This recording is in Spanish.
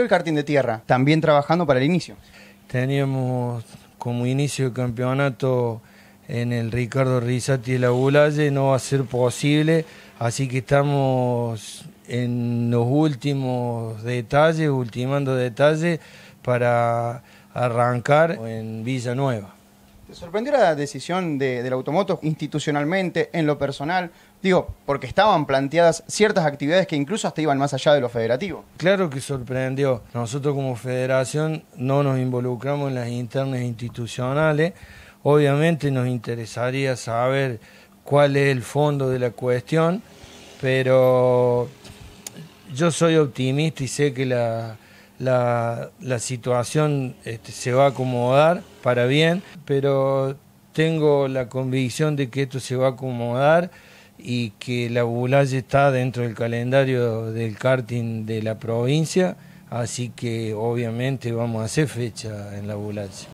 el Cartín de tierra, también trabajando para el inicio. Teníamos como inicio el campeonato en el Ricardo Rizzati de la Bulalle, no va a ser posible, así que estamos en los últimos detalles, ultimando detalles para arrancar en Villanueva sorprendió la decisión del automoto institucionalmente, en lo personal? Digo, porque estaban planteadas ciertas actividades que incluso hasta iban más allá de lo federativo. Claro que sorprendió. Nosotros como federación no nos involucramos en las internas institucionales. Obviamente nos interesaría saber cuál es el fondo de la cuestión, pero yo soy optimista y sé que la, la, la situación este, se va a acomodar para bien, pero tengo la convicción de que esto se va a acomodar y que la Bulaya está dentro del calendario del karting de la provincia, así que obviamente vamos a hacer fecha en la Bulaya.